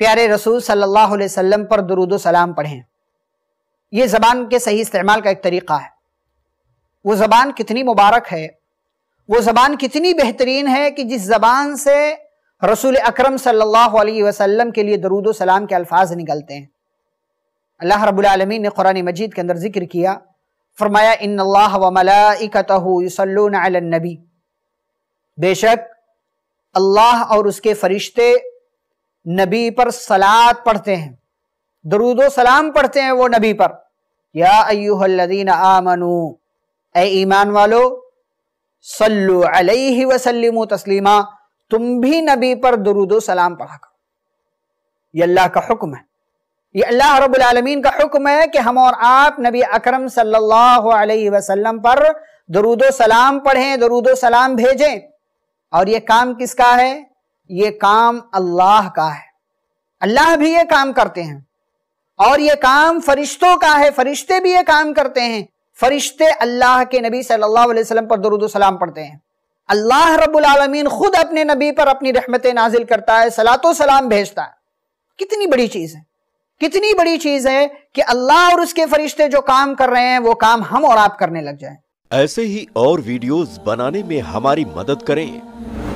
प्यारे रसूल सल्लल्लाहु अलैहि वसल्लम पर दरुद सलाम पढ़ें ये ज़बान के सही इस्तेमाल का एक तरीक़ा है वो ज़बान कितनी मुबारक है वो ज़बान कितनी बेहतरीन है कि जिस ज़बान से रसूल अकरम सल्लल्लाहु अलैहि वसल्लम के लिए दरुद सलाम के अल्फाज निकलते हैं अल्लाह रबालमीन ने कुरान मजीद के अंदर जिक्र किया फरमाया इन अल्लाह बेशक अल्लाह और उसके फरिश्ते नबी पर सलात पढ़ते हैं दरूदो सलाम पढ़ते हैं वो नबी पर या अयुहल्लदीन आमनु ए ईमान वालो सल्लु अलैहि वसल्लिमु तस्लीमा तुम भी नबी पर दरूदो सलाम पढ़ा करो ये अल्लाह का हुक्म है ये अल्लाह रब्बुल आलमीन का हुक्म है कि हम और आप नबी अकरम सल्लल्लाहु अलैहि वसल्लम पर दरूदो सलाम पढ़ें दरूदो सलाम भेजें और ये काम किसका है ये काम अल्लाह का है अल्लाह भी ये काम करते हैं और ये काम फरिश्तों का है फरिश्ते भी ये काम करते हैं फरिश्ते अल्लाह के नबी सल्लल्लाहु अलैहि वसल्लम पर दरुद सलाम पढ़ते हैं अल्लाह रब्बुल आलमीन खुद अपने नबी पर अपनी रहमत नाजिल करता है सलातो सलाम भेजता है कितनी बड़ी चीज़ है कितनी बड़ी चीज़ है कि अल्लाह और उसके फरिश्ते जो काम कर रहे हैं वो काम हम और आप करने लग जाए ऐसे ही और वीडियोस बनाने में हमारी मदद करें